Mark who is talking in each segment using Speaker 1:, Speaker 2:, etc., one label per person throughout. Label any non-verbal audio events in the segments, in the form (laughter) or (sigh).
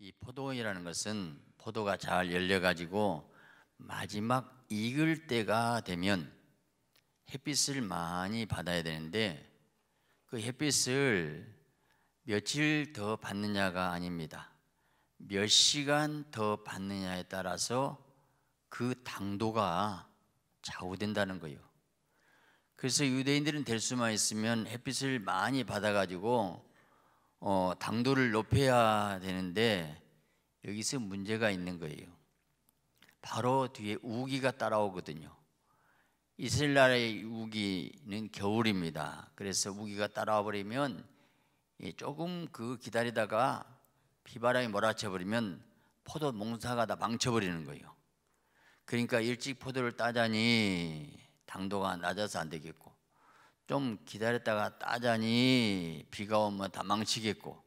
Speaker 1: 이 포도원이라는 것은 포도가 잘 열려가지고 마지막 익을 때가 되면 햇빛을 많이 받아야 되는데 그 햇빛을 며칠 더 받느냐가 아닙니다. 몇 시간 더 받느냐에 따라서 그 당도가 좌우된다는 거예요. 그래서 유대인들은 될 수만 있으면 햇빛을 많이 받아가지고 어, 당도를 높여야 되는데 여기서 문제가 있는 거예요. 바로 뒤에 우기가 따라오거든요. 이스라엘의 우기는 겨울입니다. 그래서 우기가 따라와 버리면 조금 그 기다리다가 비바람이 몰아쳐 버리면 포도 농사가다 망쳐버리는 거예요. 그러니까 일찍 포도를 따자니 당도가 낮아서 안 되겠고 좀 기다렸다가 따자니 비가 오면 다 망치겠고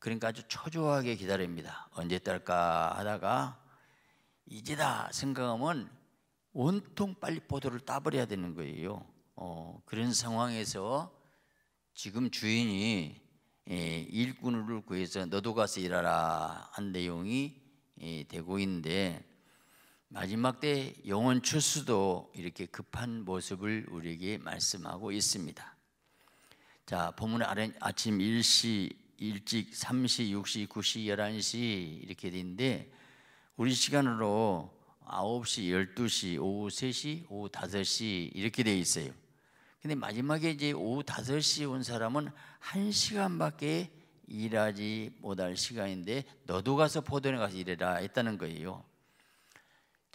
Speaker 1: 그러니까 아주 초조하게 기다립니다. 언제 딸까 하다가 이제다 생각하면 온통 빨리 보도를 따버려야 되는 거예요. 어, 그런 상황에서 지금 주인이 예, 일꾼을 구해서 너도 가서 일하라 한 내용이 예, 되고 있는데 마지막 때 영혼 출수도 이렇게 급한 모습을 우리에게 말씀하고 있습니다. 자, 본문 아침 1시 일찍 3시, 6시, 9시, 11시 이렇게 되는데 우리 시간으로 9시, 12시, 오후 3시, 오후 5시 이렇게 돼 있어요. 근데 마지막에 이제 오후 5시 온 사람은 1시간밖에 일하지 못할 시간인데 너도 가서 포도원에 가서 일해라 했다는 거예요.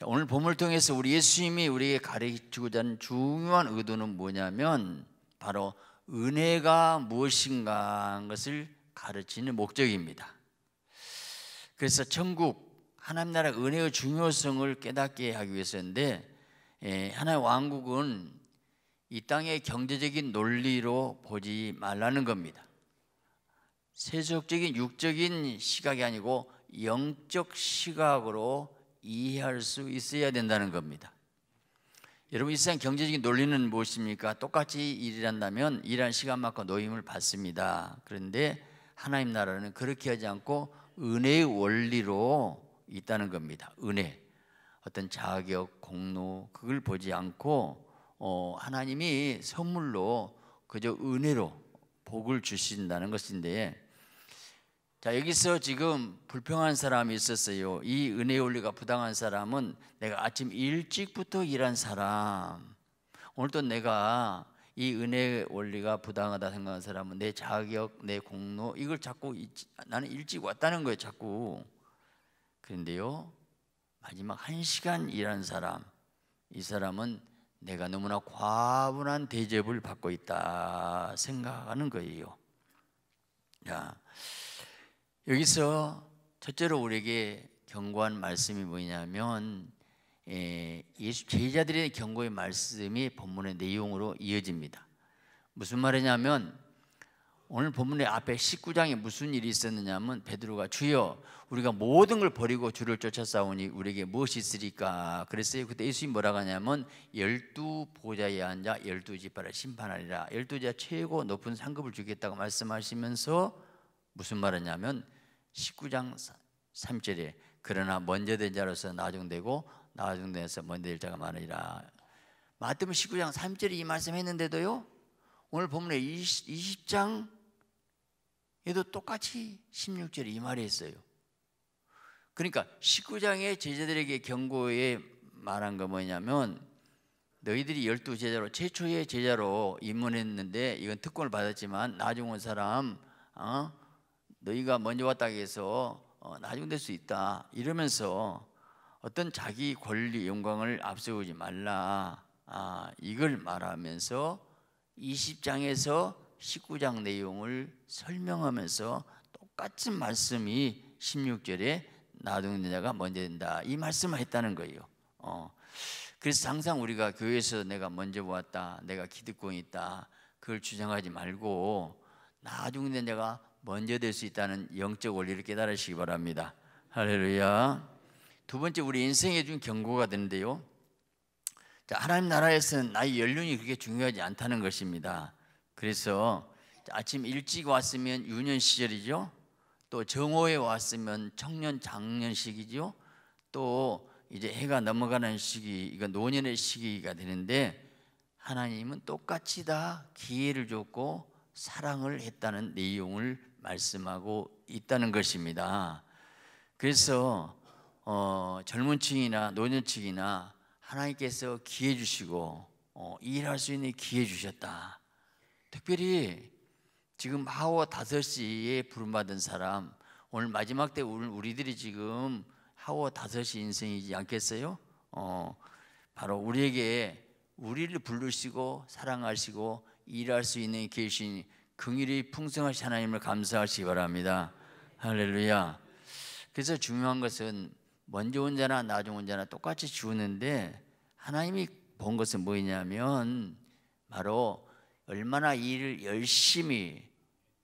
Speaker 1: 오늘 본문을 통해서 우리 예수님이 우리에게 가르치고자 하는 중요한 의도는 뭐냐면 바로 은혜가 무엇인가 하는 것을 가르치는 목적입니다. 그래서 천국 하나님 나라 은혜의 중요성을 깨닫게 하기 위해서인데 예, 하나의 왕국은 이 땅의 경제적인 논리로 보지 말라는 겁니다. 세속적인 육적인 시각이 아니고 영적 시각으로 이해할 수 있어야 된다는 겁니다. 여러분 이 세상 경제적인 논리는 무엇입니까? 똑같이 일한다면 일한 시간만큼 노임을 받습니다. 그런데 하나님 나라는 그렇게 하지 않고 은혜의 원리로 있다는 겁니다. 은혜. 어떤 자격, 공로 그걸 보지 않고 어, 하나님이 선물로 그저 은혜로 복을 주신다는 것인데 자 여기서 지금 불평한 사람이 있었어요. 이 은혜 원리가 부당한 사람은 내가 아침 일찍부터 일한 사람. 오늘도 내가 이 은혜 원리가 부당하다 생각하 사람은 내 자격, 내 공로 이걸 자꾸 나는 일찍 왔다는 거예요. 자꾸. 그런데요 마지막 한 시간 일한 사람 이 사람은 내가 너무나 과분한 대접을 받고 있다 생각하는 거예요. 자. 여기서 첫째로 우리에게 경고한 말씀이 뭐냐면 예, 예수 제자들의 경고의 말씀이 본문의 내용으로 이어집니다. 무슨 말이냐면 오늘 본문의 앞에 19장에 무슨 일이 있었느냐면 베드로가 주여 우리가 모든 걸 버리고 주를 쫓아싸우니 우리에게 무엇이 있으리까 그랬어요. 그때 예수님 뭐라고 하냐면 열두 보좌에 앉아 열두 지파를 심판하리라. 열두 지파 최고 높은 상급을 주겠다고 말씀하시면서 무슨 말이냐면 19장 3절에 그러나 먼저 된 자로서 나중되고 나중되어서 먼저 될 자가 많으리라. 마태복음 19장 3절에 이 말씀했는데도요. 오늘 본문에 20, 장에도 똑같이 16절에 이 말이 있어요. 그러니까 19장의 제자들에게 경고에 말한 거 뭐냐면 너희들이 열두 제자로 최초의 제자로 입문했는데 이건 특권을 받았지만 나중 온 사람 어? 너희가 먼저 왔다 해서 어, 나중 될 수 있다 이러면서 어떤 자기 권리 영광을 앞세우지 말라 아, 이걸 말하면서 20장에서 19장 내용을 설명하면서 똑같은 말씀이 16절에 나중된 자가 먼저 된다 이 말씀을 했다는 거예요 어. 그래서 항상 우리가 교회에서 내가 먼저 보았다 내가 기득권이 있다 그걸 주장하지 말고 나중된 자가 먼저 될 수 있다는 영적 원리를 깨달으시기 바랍니다. 할렐루야. 두 번째 우리 인생에 준 경고가 되는데요. 자, 하나님 나라에서는 나의 연륜이 그렇게 중요하지 않다는 것입니다. 그래서 아침 일찍 왔으면 유년 시절이죠. 또 정오에 왔으면 청년 장년 시기죠. 또 이제 해가 넘어가는 시기, 이거 노년의 시기가 되는데 하나님은 똑같이 다 기회를 줬고 사랑을 했다는 내용을 말씀하고 있다는 것입니다. 그래서 어, 젊은 층이나 노년층이나 하나님께서 기회 주시고 어, 일할 수 있는 기회 주셨다. 특별히 지금 하워 5시에 부름받은 사람 오늘 마지막 때 우리들이 지금 하워 5시 인생이지 않겠어요? 어, 바로 우리에게 우리를 부르시고 사랑하시고 일할 수 있는 계신 긍일이 풍성하신 하나님을 감사하시기 바랍니다. 할렐루야. 그래서 중요한 것은 먼저 온 자나 나중 온 자나 똑같이 주는데 하나님이 본 것은 뭐냐면 바로 얼마나 일을 열심히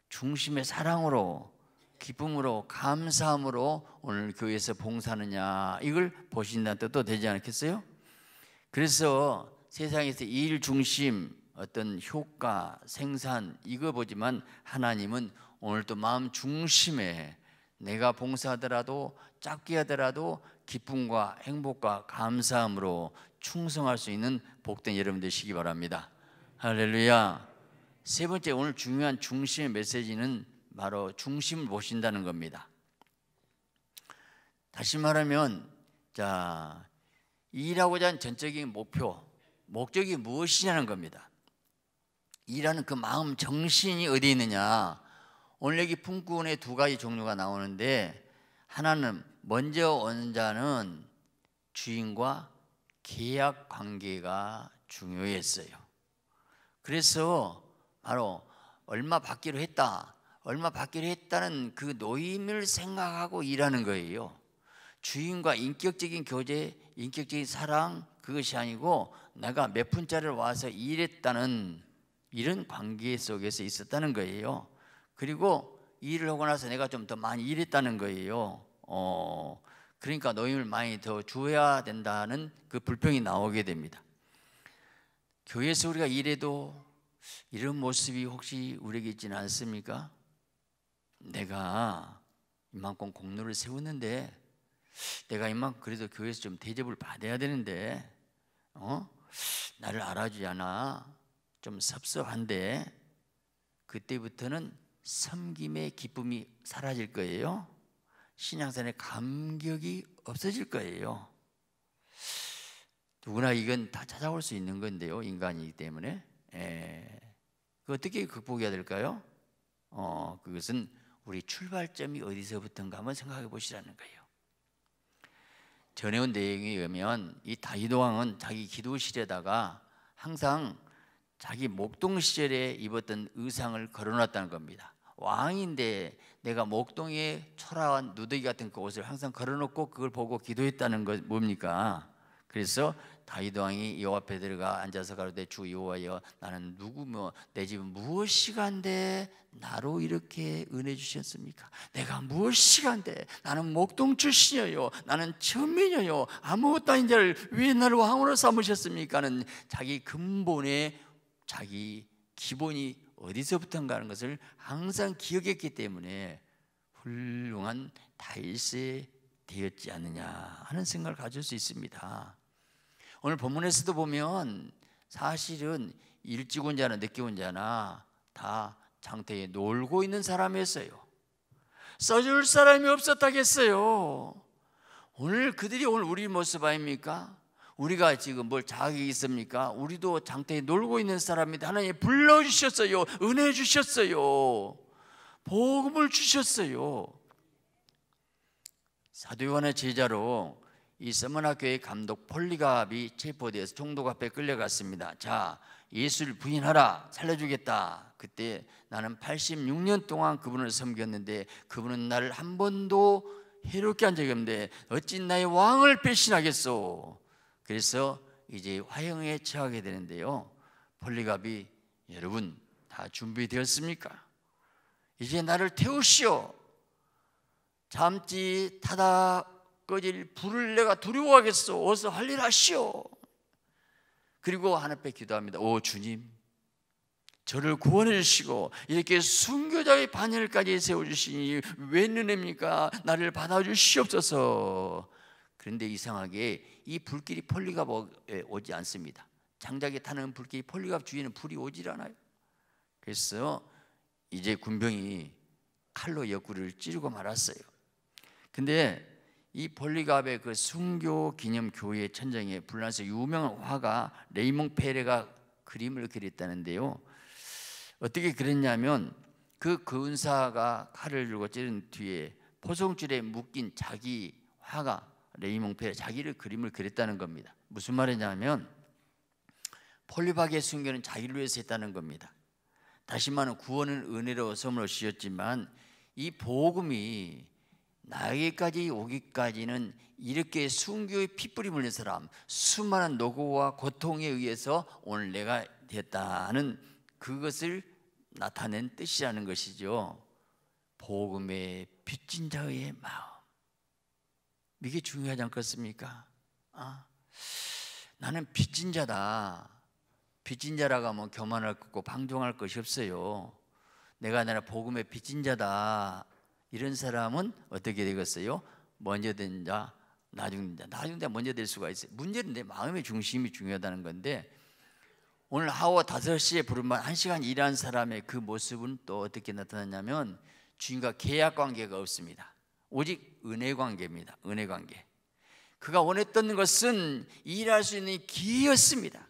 Speaker 1: 중심의 사랑으로 기쁨으로 감사함으로 오늘 교회에서 봉사하느냐 이걸 보신다는 뜻도 되지 않겠어요? 그래서 세상에서 일 중심 어떤 효과, 생산 이거 보지만 하나님은 오늘도 마음 중심에 내가 봉사하더라도 작게 하더라도 기쁨과 행복과 감사함으로 충성할 수 있는 복된 여러분 되시기 바랍니다. 할렐루야. 세 번째 오늘 중요한 중심의 메시지는 바로 중심을 보신다는 겁니다. 다시 말하면 자 일하고자 하는 전적인 목표, 목적이 무엇이냐는 겁니다. 일하는 그 마음 정신이 어디 있느냐 오늘 여기 품꾼의 두 가지 종류가 나오는데 하나는 먼저 온 자는 주인과 계약 관계가 중요했어요 그래서 바로 얼마 받기로 했다 얼마 받기로 했다는 그 노임을 생각하고 일하는 거예요 주인과 인격적인 교제, 인격적인 사랑 그것이 아니고 내가 몇 푼짜리를 와서 일했다는 이런 관계 속에서 있었다는 거예요. 그리고 일을 하고 나서 내가 좀 더 많이 일했다는 거예요. 어, 그러니까 노임을 많이 더 주어야 된다는 그 불평이 나오게 됩니다. 교회에서 우리가 일해도 이런 모습이 혹시 우리에게 있지는 않습니까? 내가 이만큼 공로를 세웠는데 내가 이만큼 그래도 교회에서 좀 대접을 받아야 되는데 어? 나를 알아주지 않아 좀 섭섭한데 그때부터는 섬김의 기쁨이 사라질 거예요. 신앙산의 감격이 없어질 거예요. 누구나 이건 다 찾아올 수 있는 건데요. 인간이기 때문에. 에, 예. 그 어떻게 극복해야 될까요? 어, 그것은 우리 출발점이 어디서부터인가 한번 생각해 보시라는 거예요. 전해온 내용에 의하면 이 다윗 왕은 자기 기도실에다가 항상 자기 목동 시절에 입었던 의상을 걸어놨다는 겁니다. 왕인데 내가 목동에 초라한 누더기 같은 그 옷을 항상 걸어놓고 그걸 보고 기도했다는 것 뭡니까? 그래서 다윗 왕이 여호와 앞에 들어가 앉아서 가로되 주 여호와여 나는 누구며 뭐 내 집은 무엇이간데 나로 이렇게 은혜 주셨습니까? 내가 무엇이간데 나는 목동 출신이요 나는 천민이요 아무것도 아닌 자를 왜 나를 왕으로 삼으셨습니까?는 자기 근본의 자기 기본이 어디서부터인가 하는 것을 항상 기억했기 때문에 훌륭한 다윗이 되었지 않느냐 하는 생각을 가질 수 있습니다. 오늘 본문에서도 보면 사실은 일찍 온 자나 늦게 온 자나 다 장태에 놀고 있는 사람이었어요. 써줄 사람이 없었다겠어요. 오늘 그들이 오늘 우리 모습 아닙니까? 우리가 지금 뭘 자격이 있습니까? 우리도 장태에 놀고 있는 사람인데 하나님 불러주셨어요. 은혜 주셨어요. 복음을 주셨어요. 사도요한의 제자로 이 서머나교회 감독 폴리갑이 체포돼서 총독 앞에 끌려갔습니다. 자, 예수를 부인하라. 살려주겠다. 그때 나는 86년 동안 그분을 섬겼는데 그분은 나를 한 번도 해롭게 한 적이 없는데 어찌 나의 왕을 배신하겠소 그래서 이제 화형에 처하게 되는데요. 폴리갑이 여러분 다 준비되었습니까? 이제 나를 태우시오. 잠시 타다 꺼질 불을 내가 두려워하겠소. 어서 할 일 하시오. 그리고 하나님께 기도합니다. 오 주님, 저를 구원해 주시고 이렇게 순교자의 반열까지 세워주시니 웬 은혜입니까? 나를 받아주시옵소서. 그런데 이상하게 이 불길이 폴리갑에 오지 않습니다. 장작에 타는 불길이 폴리갑 주위에는 불이 오질 않아요. 그래서 이제 군병이 칼로 옆구리를 찌르고 말았어요. 근데 이 폴리갑의 그 순교 기념 교회 천장에 불란서 유명한 화가 레이몽 페레가 그림을 그렸다는데요. 어떻게 그랬냐면 그 근사가 칼을 들고 찌른 뒤에 포송줄에 묶인 자기 화가 레이몽페의 자기를 그림을 그렸다는 겁니다. 무슨 말이냐면 폴리바의 순교는 자기를 위해서 했다는 겁니다. 다시 말하면 구원은 은혜로 섬을 주셨지만 이 복음이 나에게까지 오기까지는 이렇게 순교의 핏불이 물린 사람 수많은 노고와 고통에 의해서 오늘 내가 됐다는 그것을 나타낸 뜻이라는 것이죠 복음의 빚진 자의 마음 이게 중요하지 않겠습니까? 아, 나는 빚진 자다. 빚진 자라고 하면 교만할 거고 방종할 것이 없어요. 내가 나라 복음의 빚진 자다. 이런 사람은 어떻게 되겠어요? 먼저 된 자, 나중 자. 나중 자 먼저 될 수가 있어요. 문제는 내 마음의 중심이 중요하다는 건데 오늘 하워 5시에 부른말 1시간 일한 사람의 그 모습은 또 어떻게 나타났냐면 주인과 계약 관계가 없습니다. 오직 은혜 관계입니다. 은혜 관계. 그가 원했던 것은 일할 수 있는 기회였습니다.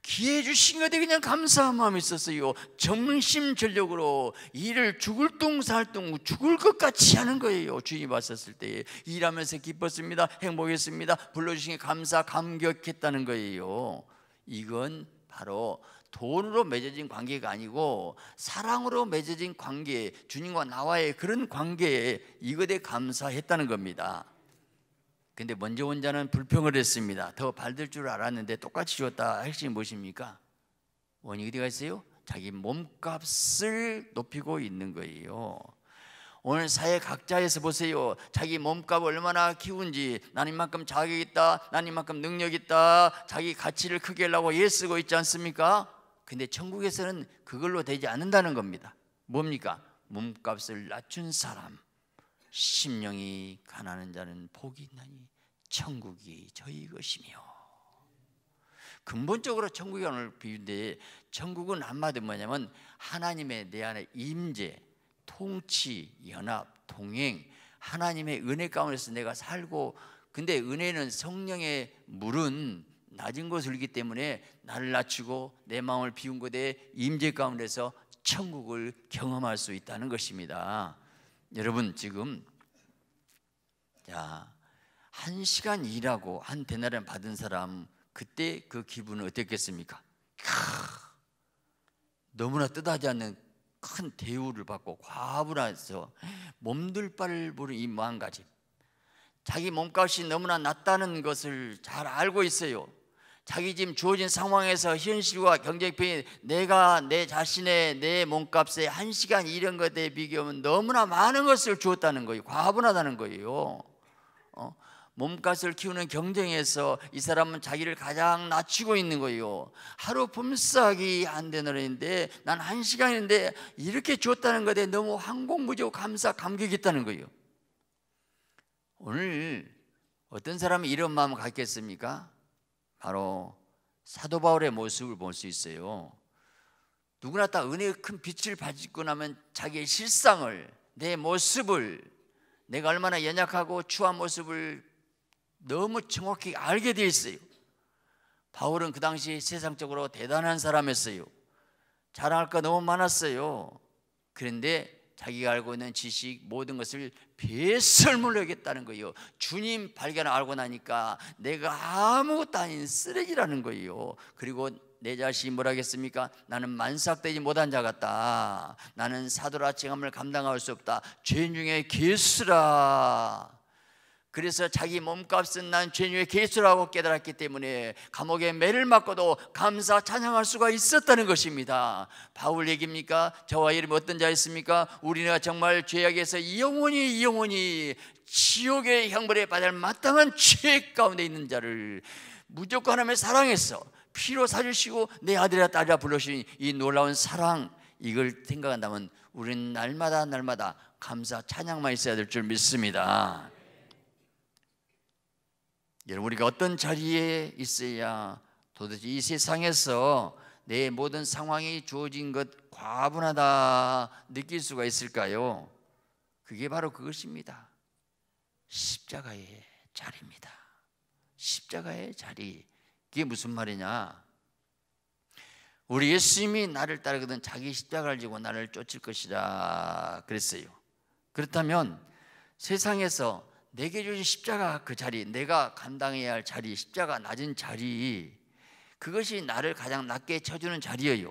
Speaker 1: 기회 주신 것에 그냥 감사한 마음이 있었어요. 정심 전력으로 일을 죽을 똥살똥 죽을 것 같이 하는 거예요. 주님 왔었을 때 일하면서 기뻤습니다. 행복했습니다. 불러주신 게 감사 감격했다는 거예요. 이건 바로 돈으로 맺어진 관계가 아니고 사랑으로 맺어진 관계, 주님과 나와의 그런 관계에 이것에 감사했다는 겁니다. 근데 먼저 온 자는 불평을 했습니다. 더 받을 줄 알았는데 똑같이 주었다 핵심이 무엇입니까? 원이 인 어디가 있어요? 자기 몸값을 높이고 있는 거예요. 오늘 사회 각자에서 보세요. 자기 몸값 얼마나 키운지, 나는 이만큼 자격 있다, 나는 이만큼 능력 있다, 자기 가치를 크게 하려고 애쓰고 있지 않습니까? 근데 천국에서는 그걸로 되지 않는다는 겁니다. 뭡니까? 몸값을 낮춘 사람, 심령이 가난한 자는 복이 있나니 천국이 저희 것이며. 근본적으로 천국이 오늘 비유인데 천국은 한마디 뭐냐면 하나님의 내 안에 임재, 통치, 연합, 동행, 하나님의 은혜 가운데서 내가 살고 근데 은혜는 성령의 물은 낮은 것을 이기 때문에 나를 낮추고 내 마음을 비운 것에 임재 가운데서 천국을 경험할 수 있다는 것입니다. 여러분 지금 자, 한 시간 일하고 한 대나름 받은 사람 그때 그 기분은 어땠겠습니까? 캬, 너무나 뜻하지 않는 큰 대우를 받고 과부라서 몸둘 바를 모르는 이 마음가짐 자기 몸값이 너무나 낮다는 것을 잘 알고 있어요 자기 지금 주어진 상황에서 현실과 경쟁편이 내가 내 자신의 내 몸값에 한 시간 이런 것에 비교하면 너무나 많은 것을 주었다는 거예요. 과분하다는 거예요. 어? 몸값을 키우는 경쟁에서 이 사람은 자기를 가장 낮추고 있는 거예요. 하루 품삯이 안 되는데 난 한 시간인데 이렇게 주었다는 것에 너무 항공무적 감사 감격이 있다는 거예요. 오늘 어떤 사람이 이런 마음을 갖겠습니까? 바로 사도 바울의 모습을 볼 수 있어요. 누구나 다 은혜의 큰 빛을 받고 나면 자기의 실상을 내 모습을 내가 얼마나 연약하고 추한 모습을 너무 정확히 알게 돼 있어요. 바울은 그 당시 세상적으로 대단한 사람이었어요. 자랑할 거 너무 많았어요. 그런데 자기가 알고 있는 지식 모든 것을 배설물로 여겼다는 거예요. 주님 발견 알고 나니까 내가 아무것도 아닌 쓰레기라는 거예요. 그리고 내 자신이 뭐라겠습니까? 나는 만삭되지 못한 자 같다. 나는 사도라 칭함을 감당할 수 없다. 죄인 중에 개수라. 그래서 자기 몸값은 난 죄인의 개수라고 깨달았기 때문에 감옥에 매를 맞고도 감사 찬양할 수가 있었다는 것입니다. 바울 얘기입니까? 저와 이름 어떤 자였습니까? 우리가 정말 죄악에서 영원히 영원히 지옥의 형벌에 받을 마땅한 죄 가운데 있는 자를 무조건 하나님의 사랑했어. 피로 사주시고 내 아들이라 딸이라 불러주신 이 놀라운 사랑 이걸 생각한다면 우리는 날마다 날마다 감사 찬양만 있어야 될 줄 믿습니다. 여러분 우리가 어떤 자리에 있어야 도대체 이 세상에서 내 모든 상황이 주어진 것 과분하다 느낄 수가 있을까요? 그게 바로 그것입니다. 십자가의 자리입니다. 십자가의 자리. 그게 무슨 말이냐? 우리 예수님이 나를 따르거든 자기 십자가를 지고 나를 쫓을 것이라 그랬어요. 그렇다면 세상에서 내게 주신 십자가 그 자리, 내가 감당해야 할 자리, 십자가 낮은 자리, 그것이 나를 가장 낮게 쳐주는 자리예요.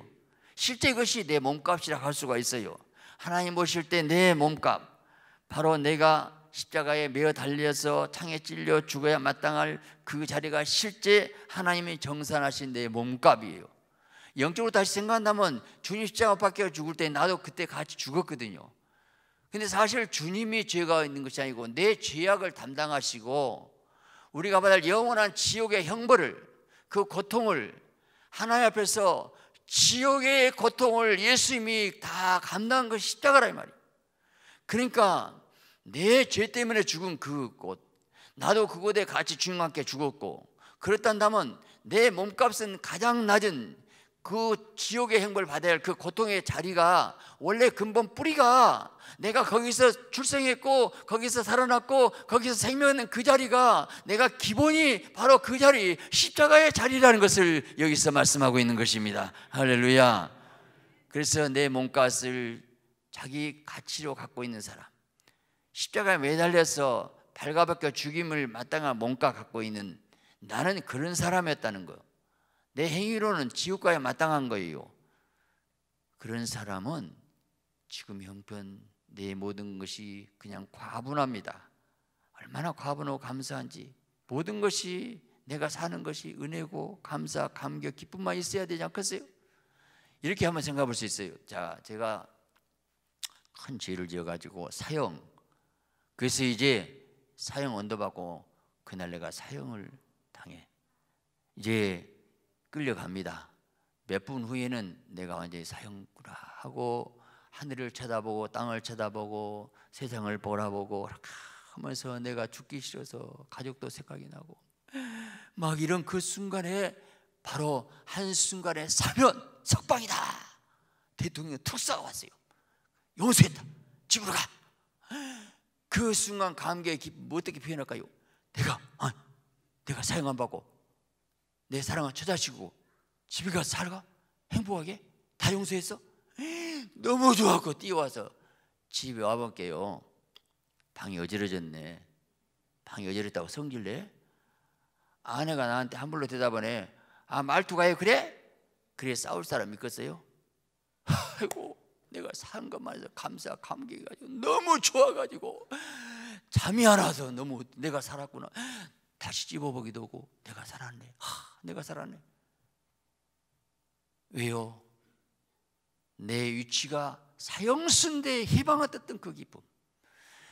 Speaker 1: 실제 그것이 내 몸값이라 할 수가 있어요. 하나님 보실 때 내 몸값, 바로 내가 십자가에 매어 달려서 창에 찔려 죽어야 마땅할 그 자리가 실제 하나님이 정산하신 내 몸값이에요. 영적으로 다시 생각한다면 주님 십자가 밖에 죽을 때 나도 그때 같이 죽었거든요. 근데 사실 주님이 죄가 있는 것이 아니고 내 죄악을 담당하시고 우리가 받을 영원한 지옥의 형벌을 그 고통을 하나님 앞에서 지옥의 고통을 예수님이 다 감당한 것이 십자가라 이 말이에요. 그러니까 내 죄 때문에 죽은 그 곳, 나도 그곳에 같이 주님과 함께 죽었고 그렇단다면 내 몸값은 가장 낮은 그 지옥의 행벌 받아야 할 그 고통의 자리가 원래 근본 뿌리가 내가 거기서 출생했고 거기서 살아났고 거기서 생명은 그 자리가 내가 기본이 바로 그 자리 십자가의 자리라는 것을 여기서 말씀하고 있는 것입니다. 할렐루야. 그래서 내 몸값을 자기 가치로 갖고 있는 사람 십자가에 매달려서 발가벗겨 죽임을 마땅한 몸값 갖고 있는 나는 그런 사람이었다는 거예요. 내 행위로는 지옥과에 마땅한 거예요. 그런 사람은 지금 형편 내 모든 것이 그냥 과분합니다. 얼마나 과분하고 감사한지 모든 것이 내가 사는 것이 은혜고 감사, 감격, 기쁨만 있어야 되지 않겠어요? 이렇게 한번 생각해 볼 수 있어요. 자, 제가 큰 죄를 지어가지고 사형. 그래서 이제 사형 언도받고 그날 내가 사형을 당해. 이제 끌려갑니다. 몇 분 후에는 내가 완전히 사형구라 하고 하늘을 쳐다보고 땅을 쳐다보고 세상을 보라보고 하면서 내가 죽기 싫어서 가족도 생각이 나고 막 이런 그 순간에 바로 한순간에 사면 석방이다 대통령 특사가 왔어요 용서했다 집으로 가그 순간 감격의 기쁨 어떻게 표현할까요? 내가 아, 내가 사형 안 받고 내 사랑은 처자식고 집에 가서 살아 가 행복하게 다 용서했어? (gasps) 너무 좋았고 뛰어와서 집에 와볼게요 방이 어지러졌네 방이 어지럽다고 성질내? 아내가 나한테 함부로 대답하네 아말투가 그래? 그래 싸울 사람 있겠어요? (laughs) 아이고 내가 산 것만 해서 감사 감격해가지고 너무 좋아가지고 잠이 안 와서 너무 내가 살았구나 다시 집어보기도 하고 내가 살았네 하. 내가 살아내. 왜요? 내 위치가 사형순대해방받던그 기쁨.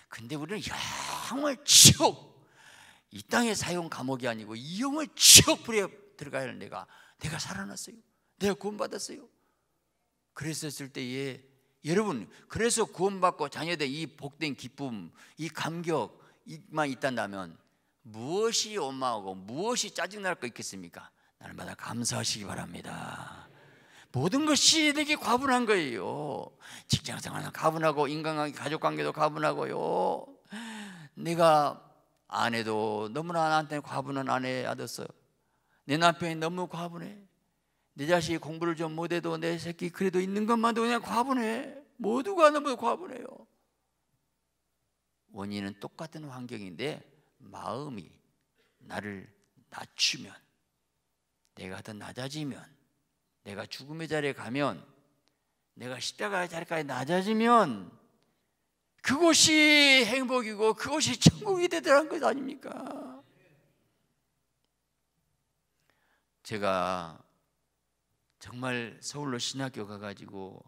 Speaker 1: 근데 우리는 영을 지옥, 이 땅의 사형 감옥이 아니고 이 영을 지옥불에 들어가야 하 내가, 내가 살아났어요. 내가 구원받았어요. 그랬었을 때에 여러분, 그래서 구원받고 자녀된 이 복된 기쁨, 이 감격만 있단다면 무엇이 원망하고 무엇이 짜증날 거 있겠습니까? 날마다 감사하시기 바랍니다. 모든 것이 되게 과분한 거예요. 직장 생활도 가분하고 인간관계, 가족 관계도 가분하고요. 내가 아내도 너무나 나한테 과분한 아내 아들어내 남편이 너무 과분해. 내 자식이 공부를 좀 못해도 내 새끼 그래도 있는 것만도 그냥 과분해. 모두가 너무 과분해요. 원인은 똑같은 환경인데 마음이 나를 낮추면 내가 더 낮아지면 내가 죽음의 자리에 가면 내가 십자가의 자리까지 낮아지면 그것이 행복이고 그것이 천국이 되더라는 것 아닙니까? 제가 정말 서울로 신학교 가가지고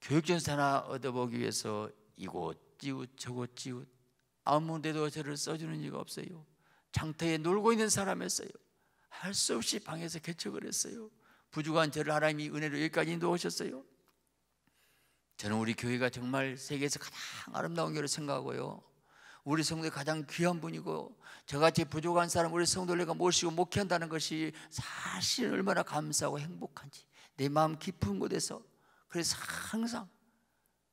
Speaker 1: 교육전사나 얻어보기 위해서 이곳 지웃 저곳 지웃 아무 데도 저를 써주는 이가 없어요. 장터에 놀고 있는 사람이었어요. 할 수 없이 방에서 개척을 했어요. 부족한 저를 하나님이 은혜로 여기까지 인도하셨어요. 저는 우리 교회가 정말 세계에서 가장 아름다운 교회로 생각하고요. 우리 성도의 가장 귀한 분이고 저같이 부족한 사람 우리 성도를 내가 모시고 목회한다는 것이 사실 얼마나 감사하고 행복한지 내 마음 깊은 곳에서 그래서 항상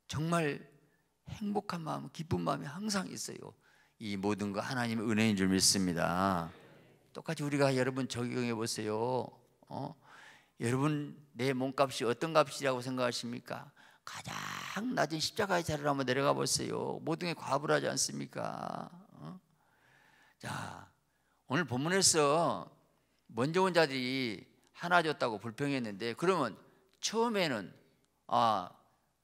Speaker 1: 정말 행복한 마음, 기쁜 마음이 항상 있어요. 이 모든 거 하나님의 은혜인 줄 믿습니다. 똑같이 우리가 여러분 적용해 보세요. 어? 여러분 내 몸값이 어떤 값이라고 생각하십니까? 가장 낮은 십자가의 자리로 한번 내려가 보세요. 모든 게 과부라지 않습니까? 어? 자, 오늘 본문에서 먼저 온 자들이 하나 졌다고 불평했는데 그러면 처음에는 아,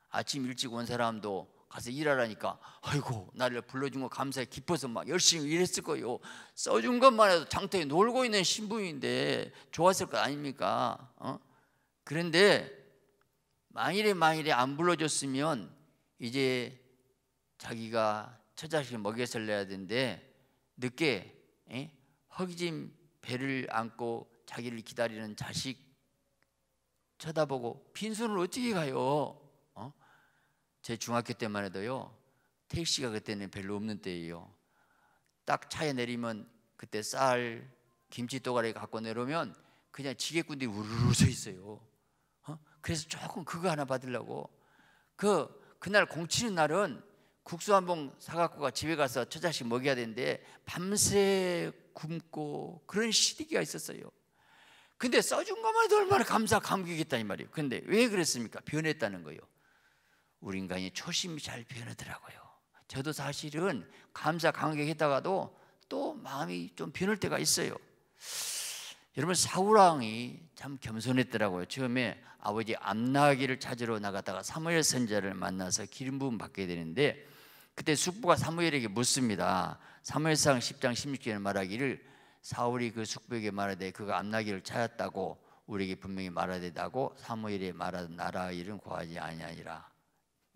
Speaker 1: 아침 일찍 온 사람도 가서 일하라니까 아이고 나를 불러준 거 감사해 기뻐서 막 열심히 일했을 거예요 써준 것만 해도 장터에 놀고 있는 신부인데 좋았을 거 아닙니까 어? 그런데 만일에 만일에 안 불러줬으면 이제 자기가 처자식 먹여 살려야 되는데 늦게 에? 예? 허기진 배를 안고 자기를 기다리는 자식 쳐다보고 빈손을 어떻게 가요 제 중학교 때만 해도요 택시가 그때는 별로 없는 때예요. 딱 차에 내리면 그때 쌀, 김치 또가리 갖고 내려오면 그냥 지게꾼들이 우르르 서 있어요. 어? 그래서 조금 그거 하나 받으려고 그 그날 공치는 날은 국수 한 봉 사갖고가 집에 가서 처자식 먹여야 되는데 밤새 굶고 그런 시기가 리 있었어요. 근데 써준 것만 해도 얼마나 감사 감격했다니 말이에요. 근데 왜 그랬습니까? 변했다는 거예요. 우리 인간이 초심이 잘 변하더라고요. 저도 사실은 감사 감격했다가도 또 마음이 좀 변할 때가 있어요. 여러분 사울왕이 참 겸손했더라고요. 처음에 아버지 암나기를 찾으러 나갔다가 사무엘 선자를 만나서 기름 부음 받게 되는데 그때 숙부가 사무엘에게 묻습니다. 사무엘상 10장 16절에 말하기를 사울이 그 숙부에게 말하되 그가 암나기를 찾았다고 우리에게 분명히 말하되다고 사무엘이 말하던 나라 일은 고하지 아니하니라.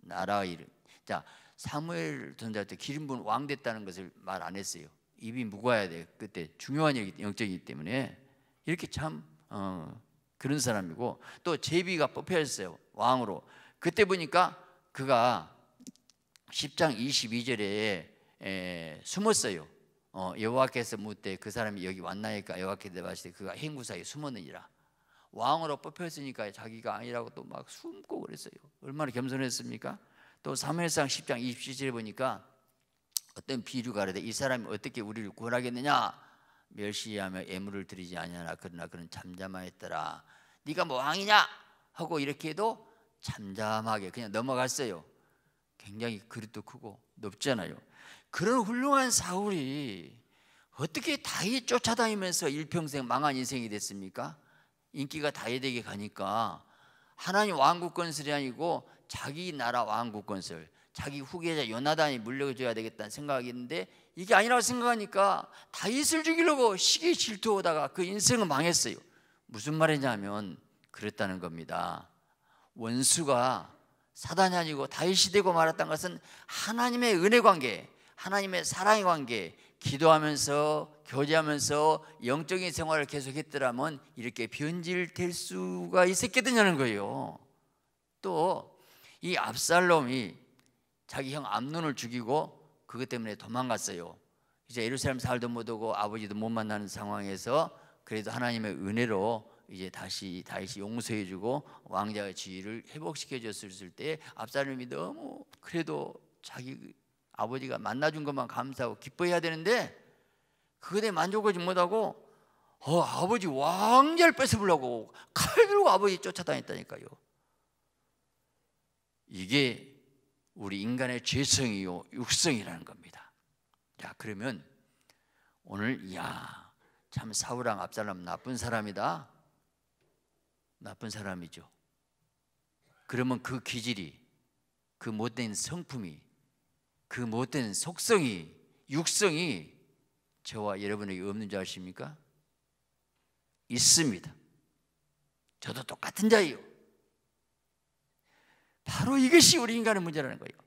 Speaker 1: 나라 이름. 자, 사무엘 전자 때 기름 분왕 됐다는 것을 말 안 했어요. 입이 무거야 돼. 그때 중요한 영적이기 때문에 이렇게 참 어, 그런 사람이고 또 제비가 뽑혀있어요 왕으로. 그때 보니까 그가 10장 22절에 에, 숨었어요. 어, 여호와께서 묻되 그 사람이 여기 왔나이까 여호와께서 대답하시되 그가 행구 사에 숨었느니라. 왕으로 뽑혔으니까 자기가 아니라고 또 막 숨고 그랬어요. 얼마나 겸손했습니까? 또 사무엘상 10장 2 7절 보니까 어떤 비류가 그러이 사람이 어떻게 우리를 구원하겠느냐 멸시하며 애물을 드리지 아니하나 그러나 그는 잠잠하였더라 네가 뭐 왕이냐 하고 이렇게 해도 잠잠하게 그냥 넘어갔어요 굉장히 그릇도 크고 높잖아요 그런 훌륭한 사울이 어떻게 다윗 쫓아다니면서 일평생 망한 인생이 됐습니까? 인기가 다이에게 가니까 하나님 왕국 건설이 아니고 자기 나라 왕국 건설 자기 후계자 요나단이 물려줘야 되겠다는 생각이있는데 이게 아니라고 생각하니까 다윗을 죽이려고 시기 질투하다가 그 인생은 망했어요. 무슨 말이냐면 그랬다는 겁니다. 원수가 사단이 아니고 다윗이 되고 말았던 것은 하나님의 은혜 관계, 하나님의 사랑의 관계, 기도하면서 교제하면서 영적인 생활을 계속했더라면 이렇게 변질될 수가 있었겠느냐는 거예요. 또 이 압살롬이 자기 형 암론을 죽이고 그것 때문에 도망갔어요. 이제 예루살렘 살도 못 오고 아버지도 못 만나는 상황에서 그래도 하나님의 은혜로 이제 다시 다시 용서해주고 왕자의 지위를 회복시켜줬을 때 압살롬이 너무 그래도 자기 아버지가 만나준 것만 감사하고 기뻐해야 되는데 그대 만족하지 못하고 어, 아버지 왕자를 뺏어보려고 칼 들고 아버지 쫓아다녔다니까요. 이게 우리 인간의 죄성이요 육성이라는 겁니다. 자 그러면 오늘 야참사우랑 압살람 나쁜 사람이다. 나쁜 사람이죠. 그러면 그 기질이 그 못된 성품이 그 못된 속성이 육성이 저와 여러분에게 없는 줄 아십니까? 있습니다. 저도 똑같은 자예요. 바로 이것이 우리 인간의 문제라는 거예요.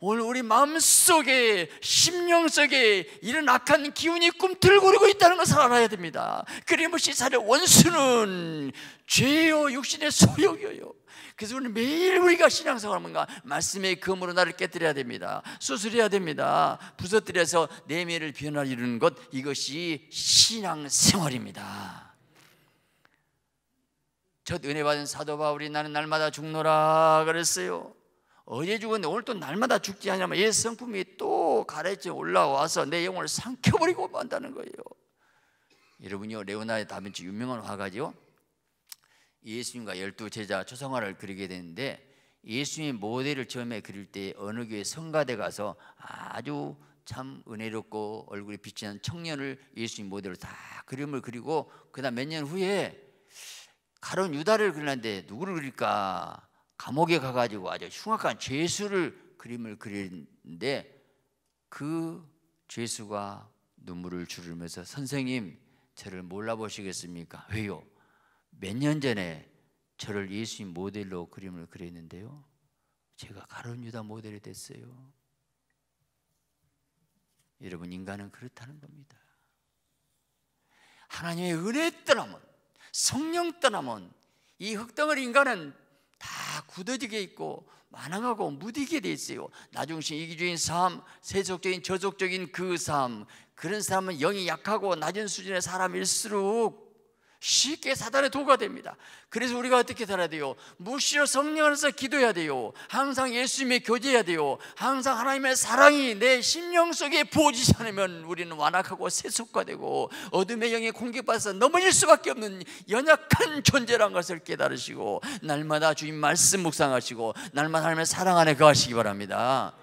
Speaker 1: 오늘 우리 마음속에 심령 속에 이런 악한 기운이 꿈틀거리고 있다는 것을 알아야 됩니다 그림없이 사려 원수는 죄요 육신의 소욕이요 그래서 우리 매일 우리가 신앙생활 뭔가 말씀의 금으로 나를 깨뜨려야 됩니다 수술해야 됩니다 부서뜨려서 내면을 변화를 는것 이것이 신앙생활입니다 첫 은혜 받은 사도 바울이 나는 날마다 죽노라 그랬어요 어제 죽었는데 오늘 또 날마다 죽지 않냐면 옛 성품이 또 가래째 올라와서 내 영혼을 삼켜버리고 만다는 거예요. 여러분요 레오나르 다빈치 유명한 화가죠. 예수님과 열두 제자 초상화를 그리게 되는데 예수님의 모델을 처음에 그릴 때 어느 교회 성가대 가서 아주 참 은혜롭고 얼굴이 빛나는 청년을 예수님 모델로 다 그림을 그리고 그다음 몇 년 후에 가론 유다를 그리는데 누구를 그릴까 감옥에 가가지고 아주 흉악한 죄수를 그림을 그리는데 그 죄수가 눈물을 주르면서 선생님 저를 몰라보시겠습니까? 왜요? 몇 년 전에 저를 예수님 모델로 그림을 그렸는데요. 제가 가론 유다 모델이 됐어요. 여러분 인간은 그렇다는 겁니다. 하나님의 은혜 떠나면 성령 떠나면 이 흙덩어리 인간은 다 굳어지게 있고 만화가고 무디게 돼 있어요. 나중심 이기적인 삶, 세속적인 저속적인 그 삶, 그런 사람은 영이 약하고 낮은 수준의 사람일수록 쉽게 사단의 도가 됩니다. 그래서 우리가 어떻게 살아야 돼요? 무시로 성령 안에서 기도해야 돼요. 항상 예수님의 교제해야 돼요. 항상 하나님의 사랑이 내 심령 속에 부어지지 않으면 우리는 완악하고 세속화되고 어둠의 영에 공격받아서 넘어질 수밖에 없는 연약한 존재란 것을 깨달으시고 날마다 주님 말씀 묵상하시고 날마다 하나님의 사랑 안에 거하시기 바랍니다.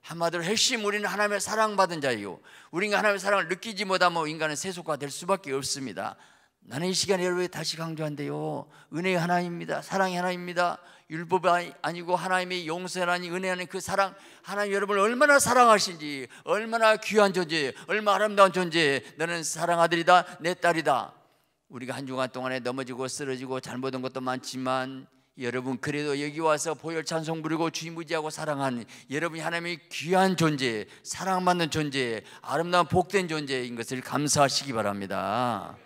Speaker 1: 한마디로 핵심 우리는 하나님의 사랑받은 자이요. 우리가 하나님의 사랑을 느끼지 못하면 인간은 세속화될 수밖에 없습니다. 나는 이 시간에 여러분에 다시 강조한대요. 은혜의 하나입니다. 사랑의 하나입니다. 율법이 아니고 하나님의 용서 하나니 은혜 하나그 사랑 하나님 여러분을 얼마나 사랑하신지 얼마나 귀한 존재 얼마나 아름다운 존재 너는 사랑 아들이다 내 딸이다 우리가 한 주간 동안에 넘어지고 쓰러지고 잘못한 것도 많지만 여러분 그래도 여기 와서 보혈 찬송 부리고주인무지하고 사랑하는 여러분이 하나님의 귀한 존재 사랑받는 존재 아름다운 복된 존재인 것을 감사하시기 바랍니다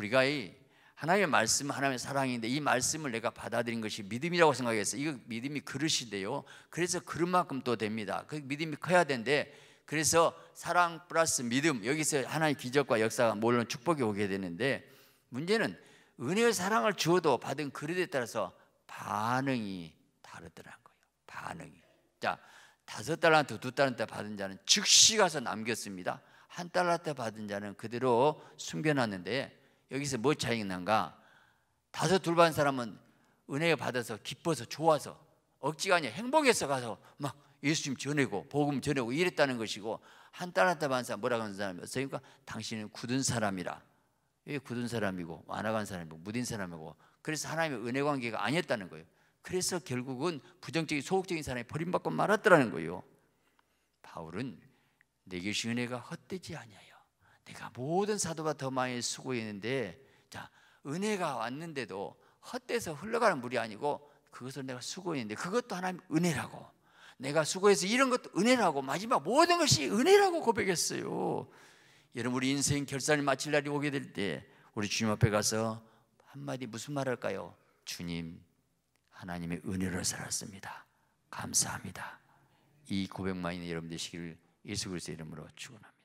Speaker 1: 우리가 이 하나님의 말씀, 하나님의 사랑인데 이 말씀을 내가 받아들인 것이 믿음이라고 생각했어. 이거 믿음이 그릇이데요 그래서 그릇만큼 또 됩니다. 그 믿음이 커야 되는데 그래서 사랑 플러스 믿음 여기서 하나의 기적과 역사가 물론 축복이 오게 되는데 문제는 은혜의 사랑을 주어도 받은 그릇에 따라서 반응이 다르더라는 거예요. 반응이. 자, 다섯 달한테두달한테 받은 자는 즉시 가서 남겼습니다. 한달한테 받은 자는 그대로 숨겨놨는데 여기서 뭐 차이가 난가? 다소 둘반 사람은 은혜 받아서 기뻐서 좋아서 억지가 아니라 행복해서 가서 막 예수님 전하고 복음 전하고 이랬다는 것이고 한딸 한딸 한 사람 뭐라고 하는 사람이 없으니까 그러니까 당신은 굳은 사람이라 이 예, 굳은 사람이고 완화간 사람이고 무딘 사람이고 그래서 하나님의 은혜 관계가 아니었다는 거예요 그래서 결국은 부정적인 소극적인 사람이 버림받고 말았더라는 거예요 바울은 내게 신 은혜가 헛되지 아니하여 내가 모든 사도가 더 많이 수고했는데 자 은혜가 왔는데도 헛돼서 흘러가는 물이 아니고 그것을 내가 수고했는데 그것도 하나님 은혜라고 내가 수고해서 이런 것도 은혜라고 마지막 모든 것이 은혜라고 고백했어요 여러분 우리 인생 결산을 마칠 날이 오게 될 때 우리 주님 앞에 가서 한마디 무슨 말 할까요? 주님 하나님의 은혜로 살았습니다 감사합니다 이 고백만 있 여러분 되시기를 예수 그리스도의 이름으로 축원합니다